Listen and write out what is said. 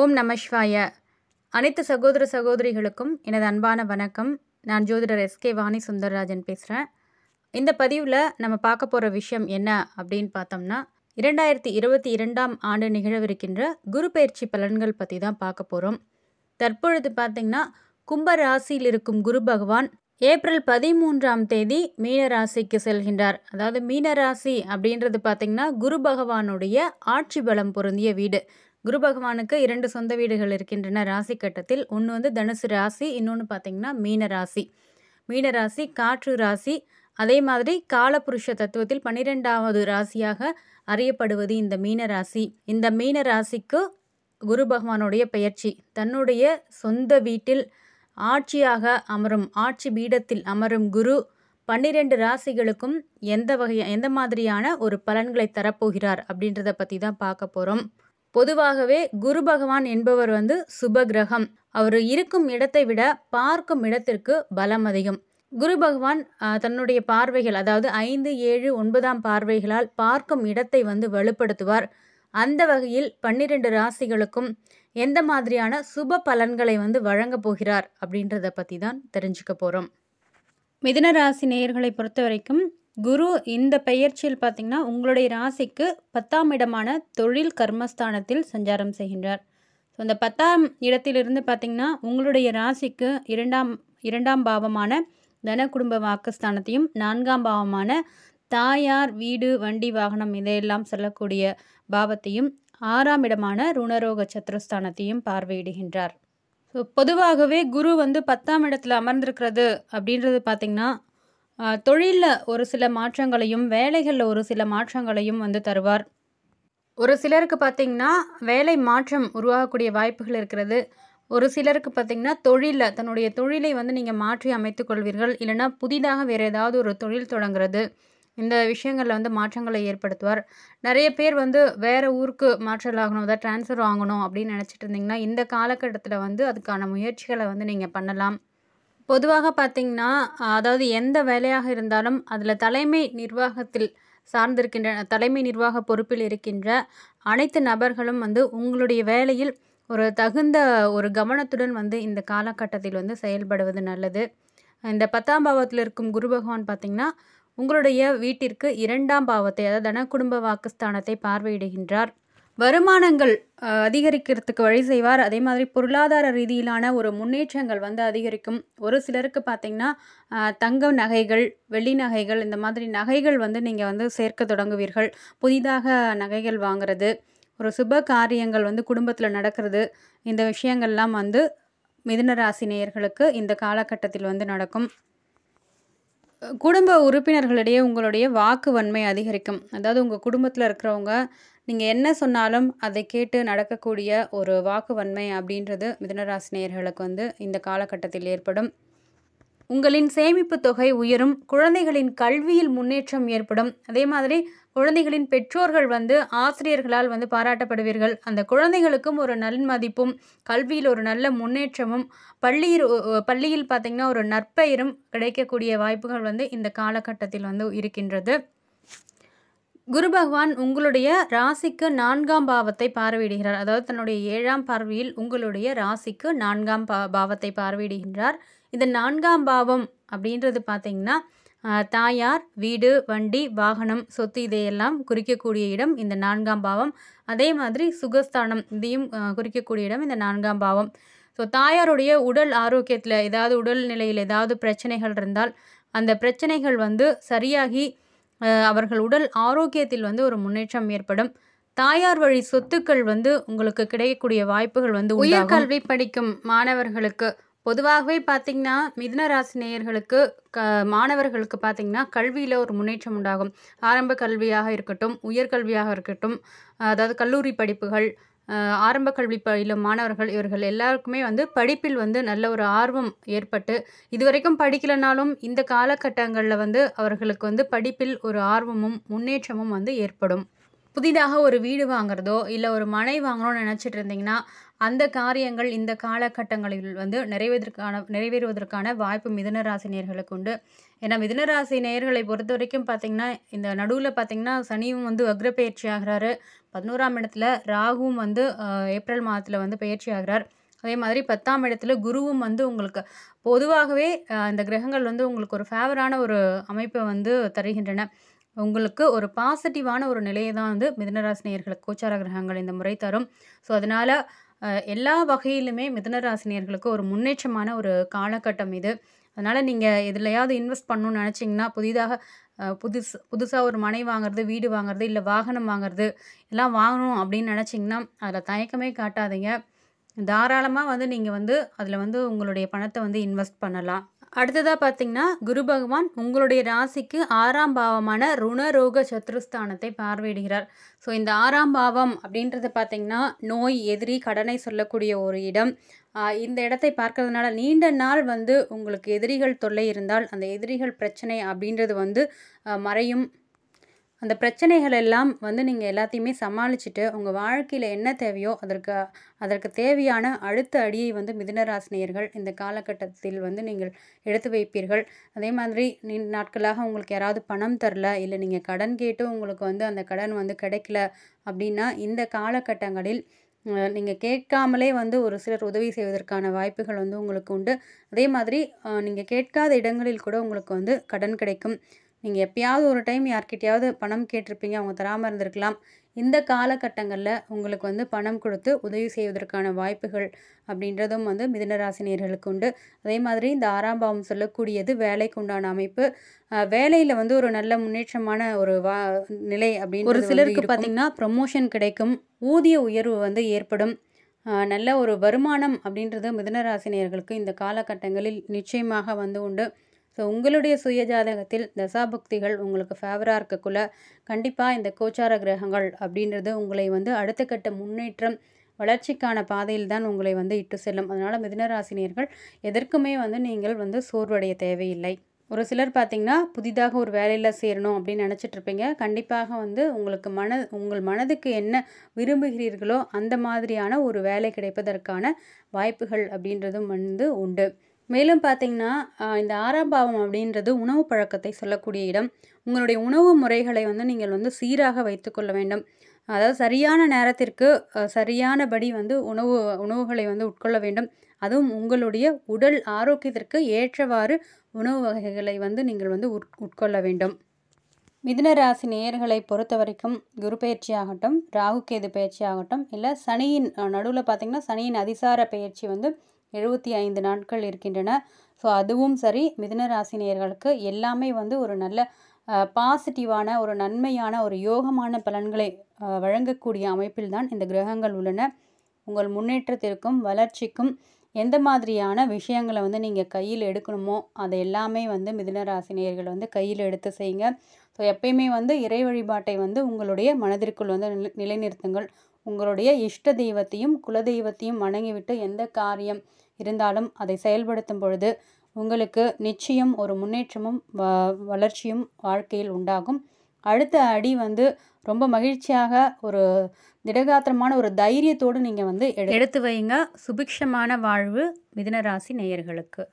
ஓம் நமஸ்வாய அனைத்து சகோதர சகோதரிகளுக்கும் எனது அன்பான வணக்கம் நான் ஜோதிடர் எஸ்கே வாணி சுந்தரராஜன் பேசுகிறேன் இந்த பதிவில் நம்ம பார்க்க போகிற விஷயம் என்ன அப்படின்னு பார்த்தோம்னா இரண்டாயிரத்தி இருபத்தி இரண்டாம் ஆண்டு நிகழவிருக்கின்ற குரு பயிற்சி பலன்கள் பற்றி தான் பார்க்க போகிறோம் தற்பொழுது பார்த்திங்கன்னா கும்ப ராசியில் இருக்கும் குரு பகவான் ஏப்ரல் பதிமூன்றாம் தேதி மீனராசிக்கு செல்கின்றார் அதாவது மீனராசி அப்படின்றது பார்த்திங்கன்னா குரு பகவானுடைய ஆட்சி பலம் பொருந்திய வீடு குரு பகவானுக்கு இரண்டு சொந்த வீடுகள் இருக்கின்றன ராசி கட்டத்தில் ஒன்று வந்து தனுசு ராசி இன்னொன்று பார்த்திங்கன்னா மீன ராசி மீன ராசி காற்று ராசி அதே மாதிரி காலபுருஷ தத்துவத்தில் பன்னிரெண்டாவது ராசியாக அறியப்படுவது இந்த மீன ராசி இந்த மீன ராசிக்கு குரு பகவானுடைய பெயர்ச்சி தன்னுடைய சொந்த வீட்டில் ஆட்சியாக அமரும் ஆட்சி பீடத்தில் அமரும் குரு பன்னிரெண்டு ராசிகளுக்கும் எந்த வகை எந்த மாதிரியான ஒரு பலன்களை தரப்போகிறார் அப்படின்றத பற்றி தான் பார்க்க போகிறோம் பொதுவாகவே குரு பகவான் என்பவர் வந்து சுபகிரகம் அவர் இருக்கும் இடத்தை விட பார்க்கும் இடத்திற்கு பலம் அதிகம் குரு பகவான் தன்னுடைய பார்வைகள் அதாவது ஐந்து ஏழு ஒன்பதாம் பார்வைகளால் பார்க்கும் இடத்தை வந்து வலுப்படுத்துவார் அந்த வகையில் பன்னிரெண்டு ராசிகளுக்கும் எந்த மாதிரியான சுப பலன்களை வந்து வழங்கப் போகிறார் அப்படின்றத பற்றி தான் தெரிஞ்சுக்க போகிறோம் மிதுன ராசி நேயர்களை பொறுத்த வரைக்கும் குரு இந்த பெயர்ச்சியில் பார்த்திங்கன்னா உங்களுடைய ராசிக்கு பத்தாம் இடமான தொழில் கர்மஸ்தானத்தில் சஞ்சாரம் செய்கின்றார் ஸோ அந்த பத்தாம் இடத்திலிருந்து பார்த்திங்கன்னா உங்களுடைய ராசிக்கு இரண்டாம் இரண்டாம் பாவமான தன குடும்ப வாக்குஸ்தானத்தையும் நான்காம் பாவமான தாயார் வீடு வண்டி வாகனம் இதையெல்லாம் சொல்லக்கூடிய பாவத்தையும் ஆறாம் இடமான ருணரோக சத்ருஸ்தானத்தையும் பார்வையிடுகின்றார் ஸோ பொதுவாகவே குரு வந்து பத்தாம் இடத்துல அமர்ந்திருக்கிறது அப்படின்றது பார்த்திங்கன்னா தொழிலில் ஒரு சில மாற்றங்களையும் வேலைகளில் ஒரு சில மாற்றங்களையும் வந்து தருவார் ஒரு சிலருக்கு பார்த்திங்கன்னா வேலை மாற்றம் உருவாகக்கூடிய வாய்ப்புகள் இருக்கிறது ஒரு சிலருக்கு பார்த்திங்கன்னா தொழிலில் தன்னுடைய தொழிலை வந்து நீங்கள் மாற்றி அமைத்து கொள்வீர்கள் இல்லைனா புதிதாக வேறு ஏதாவது ஒரு தொழில் தொடங்குறது இந்த விஷயங்களில் வந்து மாற்றங்களை ஏற்படுத்துவார் நிறைய பேர் வந்து வேறு ஊருக்கு மாற்றல் ஆகணும் அதாவது டிரான்ஸ்ஃபர் வாங்கணும் அப்படின்னு நினச்சிட்டு இருந்தீங்கன்னா இந்த காலகட்டத்தில் வந்து அதுக்கான முயற்சிகளை வந்து நீங்கள் பண்ணலாம் பொதுவாக பார்த்திங்கன்னா அதாவது எந்த வேலையாக இருந்தாலும் அதில் தலைமை நிர்வாகத்தில் சார்ந்திருக்கின்ற தலைமை நிர்வாக பொறுப்பில் இருக்கின்ற அனைத்து நபர்களும் வந்து உங்களுடைய வேலையில் ஒரு தகுந்த ஒரு கவனத்துடன் வந்து இந்த காலகட்டத்தில் வந்து செயல்படுவது நல்லது இந்த பத்தாம் பாவத்தில் இருக்கும் குரு பகவான் பார்த்திங்கன்னா உங்களுடைய வீட்டிற்கு இரண்டாம் பாவத்தை அதாவது தன குடும்ப வாக்குஸ்தானத்தை பார்வையிடுகின்றார் வருமானங்கள் அதிகரிக்கிறதுக்கு வழி செய்வார் அதே மாதிரி பொருளாதார ரீதியிலான ஒரு முன்னேற்றங்கள் வந்து அதிகரிக்கும் ஒரு சிலருக்கு பார்த்திங்கன்னா தங்க நகைகள் வெள்ளி நகைகள் இந்த மாதிரி நகைகள் வந்து நீங்கள் வந்து சேர்க்க தொடங்குவீர்கள் புதிதாக நகைகள் வாங்கிறது ஒரு சுப காரியங்கள் வந்து குடும்பத்தில் நடக்கிறது இந்த விஷயங்கள்லாம் வந்து மிதுனராசி நேயர்களுக்கு இந்த காலகட்டத்தில் வந்து நடக்கும் குடும்ப உறுப்பினர்களிடையே உங்களுடைய வாக்கு வன்மை அதிகரிக்கும் அதாவது உங்கள் குடும்பத்தில் இருக்கிறவங்க நீங்கள் என்ன சொன்னாலும் அதை கேட்டு நடக்கக்கூடிய ஒரு வாக்குவன்மை அப்படின்றது மிதனராசினியர்களுக்கு வந்து இந்த காலகட்டத்தில் ஏற்படும் உங்களின் சேமிப்பு தொகை உயரும் குழந்தைகளின் கல்வியில் முன்னேற்றம் ஏற்படும் அதே மாதிரி குழந்தைகளின் பெற்றோர்கள் வந்து ஆசிரியர்களால் வந்து பாராட்டப்படுவீர்கள் அந்த குழந்தைகளுக்கும் ஒரு நன்மதிப்பும் கல்வியில் ஒரு நல்ல முன்னேற்றமும் பள்ளியில் பள்ளியில் பார்த்திங்கன்னா ஒரு நற்பெயரும் கிடைக்கக்கூடிய வாய்ப்புகள் வந்து இந்த காலகட்டத்தில் வந்து இருக்கின்றது குரு பகவான் உங்களுடைய ராசிக்கு நான்காம் பாவத்தை பார்வையிடுகிறார் அதாவது தன்னுடைய ஏழாம் பார்வையில் உங்களுடைய ராசிக்கு நான்காம் பா பாவத்தை பார்வையிடுகின்றார் இந்த நான்காம் பாவம் அப்படின்றது பார்த்தீங்கன்னா தாயார் வீடு வண்டி வாகனம் சொத்து இதையெல்லாம் குறிக்கக்கூடிய இடம் இந்த நான்காம் பாவம் அதே மாதிரி சுகஸ்தானம் இதையும் குறிக்கக்கூடிய இடம் இந்த நான்காம் பாவம் ஸோ தாயாருடைய உடல் ஆரோக்கியத்தில் ஏதாவது உடல் நிலையில் ஏதாவது பிரச்சனைகள் இருந்தால் அந்த பிரச்சனைகள் வந்து சரியாகி அவர்கள் உடல் ஆரோக்கியத்தில் வந்து ஒரு முன்னேற்றம் ஏற்படும் தாயார் வழி சொத்துக்கள் வந்து உங்களுக்கு கிடைக்கக்கூடிய வாய்ப்புகள் வந்து உயர்கல்வி படிக்கும் மாணவர்களுக்கு பொதுவாகவே பார்த்திங்கன்னா மிதுன நேயர்களுக்கு க மாணவர்களுக்கு பார்த்திங்கன்னா கல்வியில் ஒரு முன்னேற்றம் உண்டாகும் ஆரம்ப கல்வியாக இருக்கட்டும் உயர்கல்வியாக இருக்கட்டும் அதாவது கல்லூரி படிப்புகள் ஆரம்ப கல்வி பயிலும் மாணவர்கள் இவர்கள் எல்லாருக்குமே வந்து படிப்பில் வந்து நல்ல ஒரு ஆர்வம் ஏற்பட்டு இதுவரைக்கும் படிக்கலைனாலும் இந்த காலகட்டங்களில் வந்து அவர்களுக்கு வந்து படிப்பில் ஒரு ஆர்வமும் முன்னேற்றமும் வந்து ஏற்படும் புதிதாக ஒரு வீடு வாங்குறதோ இல்லை ஒரு மனை வாங்கணும்னு நினச்சிட்டு இருந்தீங்கன்னா அந்த காரியங்கள் இந்த காலகட்டங்களில் வந்து நிறைவேதற்கான நிறைவேறுவதற்கான வாய்ப்பு மிதனராசினியர்களுக்கு உண்டு ஏன்னா மிதனராசி நேர்களை பொறுத்த வரைக்கும் பார்த்திங்கன்னா இந்த நடுவில் பார்த்திங்கன்னா சனியும் வந்து வக்ரப்பயிற்சி ஆகிறாரு பதினோராம் இடத்துல ராகுவும் வந்து ஏப்ரல் மாதத்தில் வந்து பயிற்சி ஆகிறார் அதே மாதிரி பத்தாம் இடத்துல குருவும் வந்து உங்களுக்கு பொதுவாகவே அந்த கிரகங்கள் வந்து உங்களுக்கு ஒரு ஃபேவரான ஒரு அமைப்பை வந்து தருகின்றன உங்களுக்கு ஒரு பாசிட்டிவான ஒரு நிலையை தான் வந்து மிதனராசினியர்களுக்கு கோச்சார கிரகங்கள் இந்த முறை தரும் ஸோ அதனால் எல்லா வகையிலுமே மிதனராசினியர்களுக்கு ஒரு முன்னேற்றமான ஒரு காலகட்டம் இது அதனால் நீங்கள் எதுலையாவது இன்வெஸ்ட் பண்ணணும்னு நினச்சிங்கன்னா புதிதாக புதுசு புதுசாக ஒரு மனை வாங்குறது வீடு வாங்குறது இல்லை வாகனம் வாங்குறது எல்லாம் வாங்கணும் அப்படின்னு நினச்சிங்கன்னா அதில் தயக்கமே காட்டாதீங்க தாராளமாக வந்து நீங்கள் வந்து அதில் வந்து உங்களுடைய பணத்தை வந்து இன்வெஸ்ட் பண்ணலாம் அடுத்ததாக பார்த்தீங்கன்னா குரு பகவான் உங்களுடைய ராசிக்கு ஆறாம் பாவமான ருணரோக சத்ருஸ்தானத்தை பார்வையிடுகிறார் ஸோ இந்த ஆறாம் பாவம் அப்படின்றது பார்த்தீங்கன்னா நோய் எதிரி கடனை சொல்லக்கூடிய ஒரு இடம் இந்த இடத்தை பார்க்கறதுனால நீண்ட நாள் வந்து உங்களுக்கு எதிரிகள் தொல்லை இருந்தால் அந்த எதிரிகள் பிரச்சனை அப்படின்றது வந்து மறையும் அந்த பிரச்சனைகள் எல்லாம் வந்து நீங்கள் எல்லாத்தையுமே சமாளிச்சுட்டு உங்கள் வாழ்க்கையில் என்ன தேவையோ அதற்கு அதற்கு தேவையான அடுத்த அடியை வந்து மிதுனராசினியர்கள் இந்த காலகட்டத்தில் வந்து நீங்கள் எடுத்து வைப்பீர்கள் அதே மாதிரி நீ நாட்களாக உங்களுக்கு யாராவது பணம் தரல இல்லை நீங்கள் கடன் கேட்டு உங்களுக்கு வந்து அந்த கடன் வந்து கிடைக்கல அப்படின்னா இந்த காலகட்டங்களில் நீங்கள் கேட்காமலே வந்து ஒரு சிலர் உதவி செய்வதற்கான வாய்ப்புகள் வந்து உங்களுக்கு உண்டு அதே மாதிரி நீங்கள் கேட்காத இடங்களில் கூட உங்களுக்கு வந்து கடன் கிடைக்கும் நீங்கள் எப்பயாவது ஒரு டைம் யார்கிட்டையாவது பணம் கேட்டிருப்பீங்க அவங்க தராமல் இருந்திருக்கலாம் இந்த காலகட்டங்களில் உங்களுக்கு வந்து பணம் கொடுத்து உதவி செய்வதற்கான வாய்ப்புகள் அப்படின்றதும் வந்து மிதனராசினியர்களுக்கு உண்டு அதே மாதிரி இந்த ஆறாம் பாவம் சொல்லக்கூடியது வேலைக்கு உண்டான அமைப்பு வேலையில் வந்து ஒரு நல்ல முன்னேற்றமான ஒரு வா நிலை அப்படின்னு ஒரு சிலருக்கு பார்த்திங்கன்னா ப்ரமோஷன் கிடைக்கும் ஊதிய உயர்வு வந்து ஏற்படும் நல்ல ஒரு வருமானம் அப்படின்றது மிதனராசினியர்களுக்கு இந்த காலகட்டங்களில் நிச்சயமாக வந்து உண்டு ஸோ உங்களுடைய சுய ஜாதகத்தில் தசாபக்திகள் உங்களுக்கு ஃபேவராக இருக்கக்குள்ள கண்டிப்பாக இந்த கோச்சார கிரகங்கள் அப்படின்றது உங்களை வந்து அடுத்த கட்ட முன்னேற்றம் வளர்ச்சிக்கான பாதையில் தான் உங்களை வந்து இட்டு செல்லும் அதனால் மிதனராசினியர்கள் எதற்குமே வந்து நீங்கள் வந்து சோர்வடைய தேவையில்லை ஒரு சிலர் பார்த்திங்கன்னா புதிதாக ஒரு வேலையில் சேரணும் அப்படின்னு நினச்சிட்ருப்பீங்க கண்டிப்பாக வந்து உங்களுக்கு மன உங்கள் மனதுக்கு என்ன விரும்புகிறீர்களோ அந்த மாதிரியான ஒரு வேலை கிடைப்பதற்கான வாய்ப்புகள் அப்படின்றதும் வந்து உண்டு மேலும் பார்த்தீங்கன்னா இந்த ஆறாம் பாவம் அப்படின்றது உணவு பழக்கத்தை சொல்லக்கூடிய இடம் உங்களுடைய உணவு முறைகளை வந்து நீங்கள் வந்து சீராக வைத்துக்கொள்ள வேண்டும் அதாவது சரியான நேரத்திற்கு சரியானபடி வந்து உணவு உணவுகளை வந்து உட்கொள்ள வேண்டும் அதுவும் உங்களுடைய உடல் ஆரோக்கியத்திற்கு ஏற்றவாறு உணவு வகைகளை வந்து நீங்கள் வந்து உட்கொள்ள வேண்டும் ராசி நேயர்களை பொறுத்த வரைக்கும் குரு பயிற்சி ஆகட்டும் ராகு கேது பயிற்சி ஆகட்டும் இல்லை சனியின் நடுவில் பார்த்திங்கன்னா சனியின் அதிசார பயிற்சி வந்து எழுபத்தி ஐந்து நாட்கள் இருக்கின்றன ஸோ அதுவும் சரி மிதுன ராசினியர்களுக்கு எல்லாமே வந்து ஒரு நல்ல பாசிட்டிவான ஒரு நன்மையான ஒரு யோகமான பலன்களை வழங்கக்கூடிய அமைப்பில் தான் இந்த கிரகங்கள் உள்ளன உங்கள் முன்னேற்றத்திற்கும் வளர்ச்சிக்கும் எந்த மாதிரியான விஷயங்களை வந்து நீங்கள் கையில் எடுக்கணுமோ அதை எல்லாமே வந்து ராசினியர்கள் வந்து கையில் எடுத்து செய்யுங்க ஸோ எப்பயுமே வந்து இறை வழிபாட்டை வந்து உங்களுடைய மனதிற்குள் வந்து நிலைநிறுத்துங்கள் உங்களுடைய இஷ்ட தெய்வத்தையும் குலதெய்வத்தையும் வணங்கிவிட்டு எந்த காரியம் இருந்தாலும் அதை செயல்படுத்தும் பொழுது உங்களுக்கு நிச்சயம் ஒரு முன்னேற்றமும் வளர்ச்சியும் வாழ்க்கையில் உண்டாகும் அடுத்த அடி வந்து ரொம்ப மகிழ்ச்சியாக ஒரு திடகாத்திரமான ஒரு தைரியத்தோடு நீங்கள் வந்து எடுத்து வைங்க சுபிக்ஷமான வாழ்வு மிதனராசி நேயர்களுக்கு